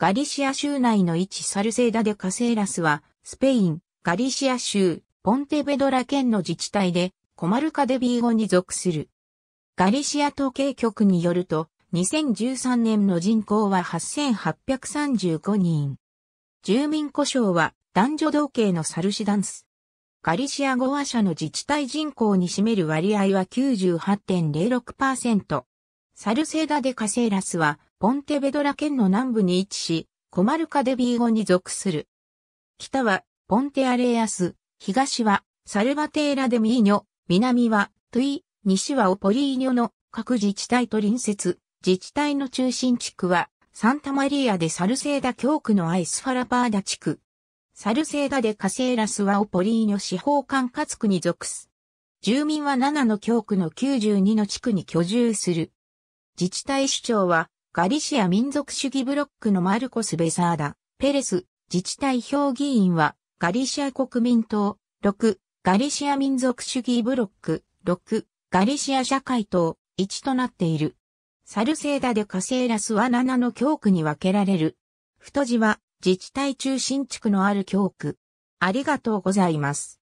ガリシア州内の一サルセーダでカセーラスは、スペイン、ガリシア州、ポンテベドラ県の自治体で、コマルカデビーゴに属する。ガリシア統計局によると、2013年の人口は8835人。住民故障は男女同系のサルシダンス。ガリシア語話者の自治体人口に占める割合は98.06%。サルセーダ・でカセーラスはポンテベドラ県の南部に位置し、コマルカデビーゴに属する。北は、ポンテアレアス、東は、サルバテーラデミーニョ、南は、トゥイ、西はオポリーニョの各自治体と隣接、自治体の中心地区は、サンタマリアでサルセーダ教区のアイスファラパーダ地区。サルセーダでカセーラスはオポリーニョ司法管轄区に属す。住民は7の教区の92の地区に居住する。自治体首長はガリシア民族主義ブロックのマルコス・ベサーダ、ペレス、自治体評議員は、ガリシア国民党、6、ガリシア民族主義ブロック、6、ガリシア社会党、1となっている。サルセーダでカセーラスは7の教区に分けられる。太字は自治体中心地区のある教区。ありがとうございます。